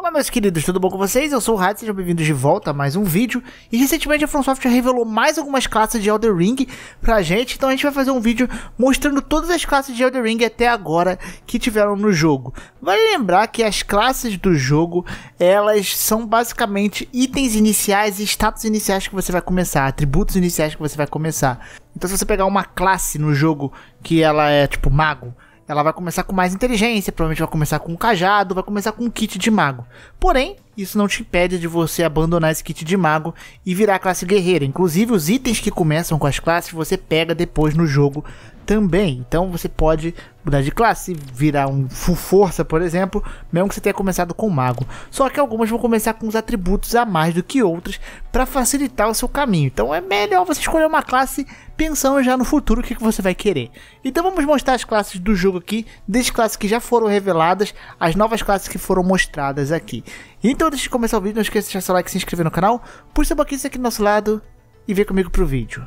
Olá meus queridos, tudo bom com vocês? Eu sou o Hyde, sejam bem-vindos de volta a mais um vídeo. E recentemente a FromSoft revelou mais algumas classes de Elder Ring pra gente, então a gente vai fazer um vídeo mostrando todas as classes de Elder Ring até agora que tiveram no jogo. Vale lembrar que as classes do jogo, elas são basicamente itens iniciais e status iniciais que você vai começar, atributos iniciais que você vai começar. Então se você pegar uma classe no jogo que ela é tipo mago, ela vai começar com mais inteligência, provavelmente vai começar com um cajado, vai começar com um kit de mago. Porém, isso não te impede de você abandonar esse kit de mago e virar classe guerreira. Inclusive, os itens que começam com as classes você pega depois no jogo também. Então você pode mudar de classe, virar um full força, por exemplo, mesmo que você tenha começado com mago. Só que algumas vão começar com os atributos a mais do que outras para facilitar o seu caminho. Então é melhor você escolher uma classe pensando já no futuro o que, que você vai querer. Então vamos mostrar as classes do jogo aqui, desde classes que já foram reveladas, as novas classes que foram mostradas aqui. Então antes de começar o vídeo, não esqueça de deixar seu like, se inscrever no canal, puxa o boquinho aqui do nosso lado e vem comigo pro vídeo.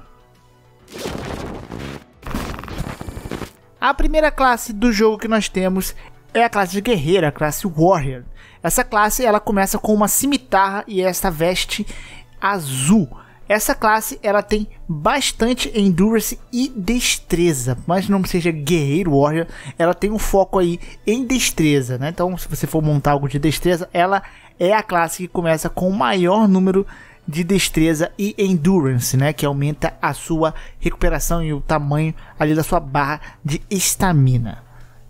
A primeira classe do jogo que nós temos é a classe de guerreira, a classe Warrior. Essa classe ela começa com uma cimitarra e essa veste azul. Essa classe ela tem bastante endurance e destreza, mas não seja guerreiro warrior, ela tem um foco aí em destreza, né? Então, se você for montar algo de destreza, ela é a classe que começa com o maior número de destreza e endurance, né, que aumenta a sua recuperação e o tamanho ali da sua barra de estamina.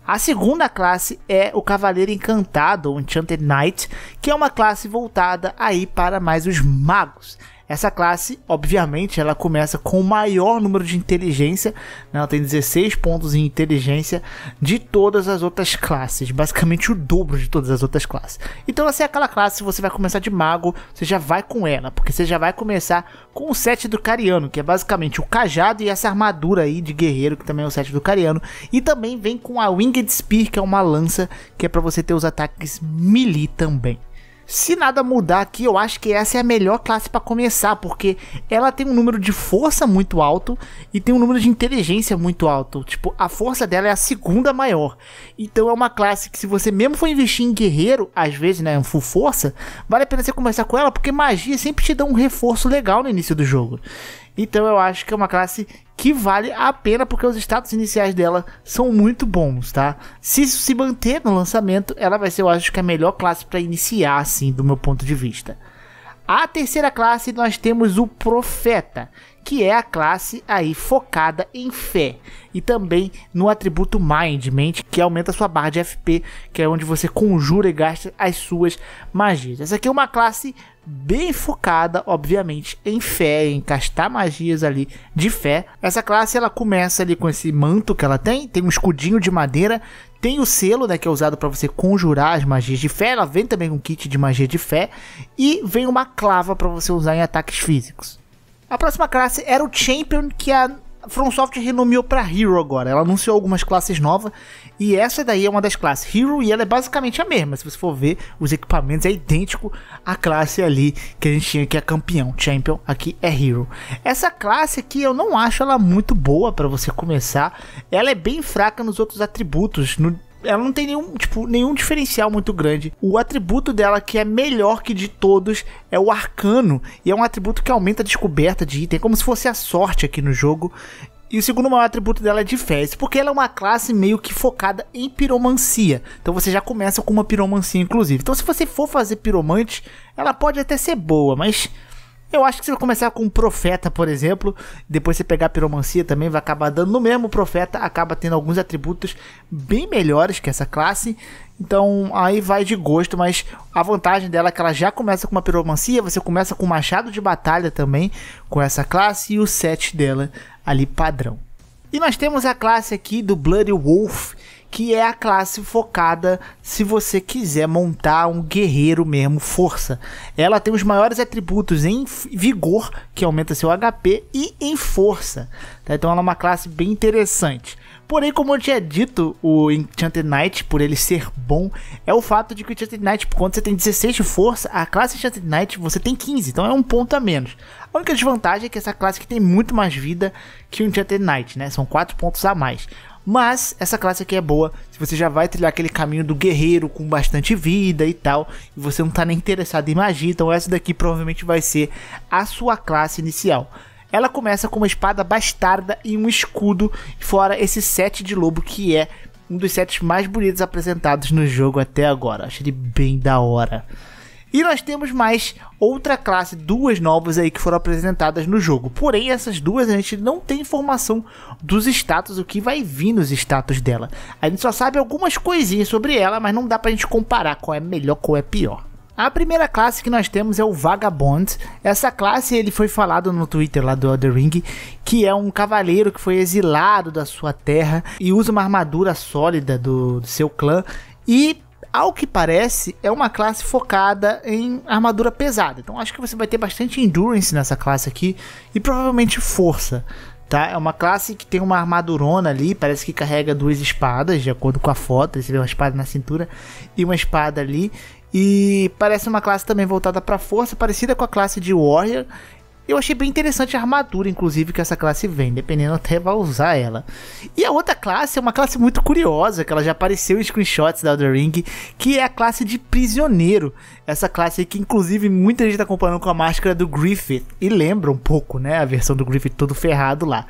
A segunda classe é o Cavaleiro Encantado, ou Enchanted Knight, que é uma classe voltada aí para mais os magos. Essa classe, obviamente, ela começa com o maior número de inteligência, né? ela tem 16 pontos em inteligência de todas as outras classes, basicamente o dobro de todas as outras classes. Então, se assim, é aquela classe, você vai começar de mago, você já vai com ela, porque você já vai começar com o set do cariano, que é basicamente o cajado e essa armadura aí de guerreiro, que também é o set do cariano, e também vem com a Winged Spear, que é uma lança que é para você ter os ataques melee também. Se nada mudar aqui, eu acho que essa é a melhor classe para começar, porque ela tem um número de força muito alto e tem um número de inteligência muito alto. Tipo, a força dela é a segunda maior. Então é uma classe que se você mesmo for investir em guerreiro, às vezes, né, um full força, vale a pena você começar com ela, porque magia sempre te dá um reforço legal no início do jogo. Então eu acho que é uma classe que vale a pena porque os status iniciais dela são muito bons, tá? Se isso se manter no lançamento, ela vai ser, eu acho que a melhor classe para iniciar, assim, do meu ponto de vista. A terceira classe nós temos o profeta, que é a classe aí focada em fé e também no atributo mind, mente, que aumenta a sua barra de FP, que é onde você conjura e gasta as suas magias. Essa aqui é uma classe bem focada, obviamente, em fé, em castar magias ali de fé. Essa classe ela começa ali com esse manto que ela tem, tem um escudinho de madeira, tem o selo, né, que é usado para você conjurar as magias de fé. Ela vem também com um kit de magia de fé e vem uma clava para você usar em ataques físicos. A próxima classe era o Champion, que é a a renomeou para Hero agora. Ela anunciou algumas classes novas e essa daí é uma das classes Hero e ela é basicamente a mesma. Se você for ver, os equipamentos é idêntico à classe ali que a gente tinha que é campeão, champion, aqui é Hero. Essa classe aqui eu não acho ela muito boa para você começar. Ela é bem fraca nos outros atributos, no, ela não tem nenhum, tipo, nenhum diferencial muito grande. O atributo dela que é melhor que de todos é o arcano, e é um atributo que aumenta a descoberta de item, como se fosse a sorte aqui no jogo. E o segundo maior atributo dela é de fezes, porque ela é uma classe meio que focada em piromancia. Então você já começa com uma piromancia, inclusive. Então se você for fazer piromante, ela pode até ser boa, mas eu acho que se você começar com um profeta, por exemplo, depois você pegar a piromancia também, vai acabar dando no mesmo profeta, acaba tendo alguns atributos bem melhores que essa classe. Então aí vai de gosto, mas a vantagem dela é que ela já começa com uma piromancia, você começa com machado de batalha também, com essa classe, e o set dela ali padrão. E nós temos a classe aqui do Bloody Wolf, que é a classe focada se você quiser montar um guerreiro mesmo, força. Ela tem os maiores atributos em vigor, que aumenta seu HP, e em força. Tá? Então ela é uma classe bem interessante. Porém, como eu tinha dito, o Enchanted Knight, por ele ser bom, é o fato de que o Enchanted Knight, quando você tem 16 de força, a classe Enchanted Knight você tem 15, então é um ponto a menos. A única desvantagem é que essa classe que tem muito mais vida que o Enchanted Knight, né? São 4 pontos a mais. Mas essa classe aqui é boa se você já vai trilhar aquele caminho do guerreiro com bastante vida e tal, e você não tá nem interessado em magia, então essa daqui provavelmente vai ser a sua classe inicial. Ela começa com uma espada bastarda e um escudo, fora esse set de lobo que é um dos sets mais bonitos apresentados no jogo até agora. Achei ele bem da hora. E nós temos mais outra classe, duas novas aí que foram apresentadas no jogo. Porém, essas duas a gente não tem informação dos status, o que vai vir nos status dela. A gente só sabe algumas coisinhas sobre ela, mas não dá pra gente comparar qual é melhor, qual é pior. A primeira classe que nós temos é o Vagabond. Essa classe ele foi falado no Twitter lá do Elder Ring, que é um cavaleiro que foi exilado da sua terra e usa uma armadura sólida do, do seu clã e ao que parece, é uma classe focada em armadura pesada. Então acho que você vai ter bastante endurance nessa classe aqui e provavelmente força. Tá? É uma classe que tem uma armadurona ali, parece que carrega duas espadas, de acordo com a foto. Você vê uma espada na cintura e uma espada ali. E parece uma classe também voltada para força, parecida com a classe de Warrior. Eu achei bem interessante a armadura, inclusive, que essa classe vem, dependendo até vai usar ela. E a outra classe é uma classe muito curiosa, que ela já apareceu em screenshots da Elder Ring, que é a classe de prisioneiro. Essa classe que, inclusive, muita gente tá comparando com a máscara do Griffith. E lembra um pouco, né? A versão do Griffith todo ferrado lá.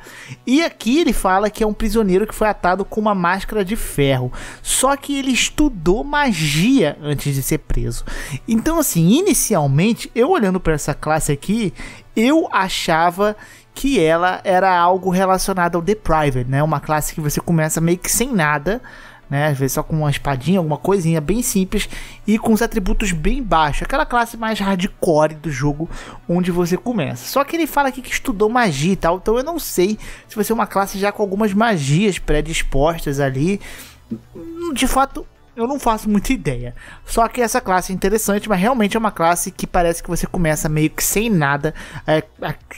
E aqui ele fala que é um prisioneiro que foi atado com uma máscara de ferro. Só que ele estudou magia antes de ser preso. Então, assim, inicialmente, eu olhando para essa classe aqui, eu achava que ela era algo relacionado ao The Private, né? Uma classe que você começa meio que sem nada, né? Às vezes só com uma espadinha, alguma coisinha bem simples e com os atributos bem baixos. Aquela classe mais hardcore do jogo onde você começa. Só que ele fala aqui que estudou magia e tal, então eu não sei se você é uma classe já com algumas magias pré-dispostas ali. De fato, eu não faço muita ideia. Só que essa classe é interessante, mas realmente é uma classe que parece que você começa meio que sem nada. É,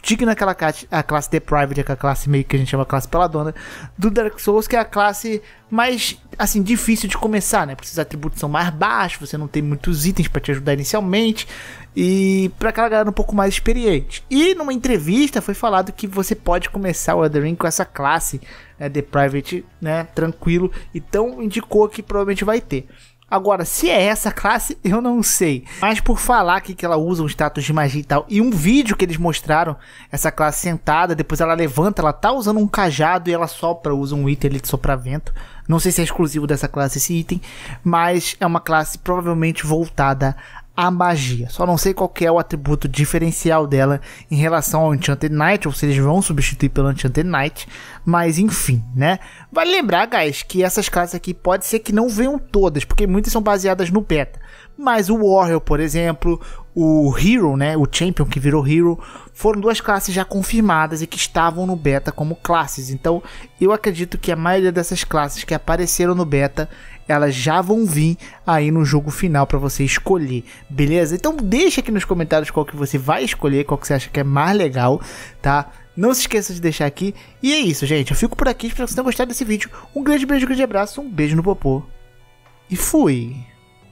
digna aquela classe, a classe Deprived, que é a classe meio que a gente chama classe peladona, do Dark Souls, que é a classe mas assim, difícil de começar, né? Porque os atributos são mais baixos, você não tem muitos itens para te ajudar inicialmente, e para aquela galera um pouco mais experiente. E numa entrevista foi falado que você pode começar o Elden Ring com essa classe, né, The Private, né, tranquilo, então indicou que provavelmente vai ter. Agora, se é essa classe, eu não sei. Mas por falar aqui que ela usa um status de magia e tal, e um vídeo que eles mostraram, essa classe sentada, depois ela levanta, ela tá usando um cajado e ela sopra, usa um item ali de sopravento. Não sei se é exclusivo dessa classe esse item, mas é uma classe provavelmente voltada a magia. Só não sei qual é o atributo diferencial dela em relação ao Enchanted Knight, ou se eles vão substituir pelo Enchanted Knight, mas enfim, né? Vale lembrar, guys, que essas classes aqui pode ser que não venham todas, porque muitas são baseadas no beta. Mas o Warrior, por exemplo, o Hero, né, o Champion que virou Hero, foram duas classes já confirmadas e que estavam no beta como classes. Então, eu acredito que a maioria dessas classes que apareceram no beta elas já vão vir aí no jogo final para você escolher, beleza? Então deixa aqui nos comentários qual que você vai escolher, qual que você acha que é mais legal, tá? Não se esqueça de deixar aqui. E é isso, gente. Eu fico por aqui. Espero que vocês tenham gostado desse vídeo. Um grande beijo, um grande abraço. Um beijo no popô. E fui!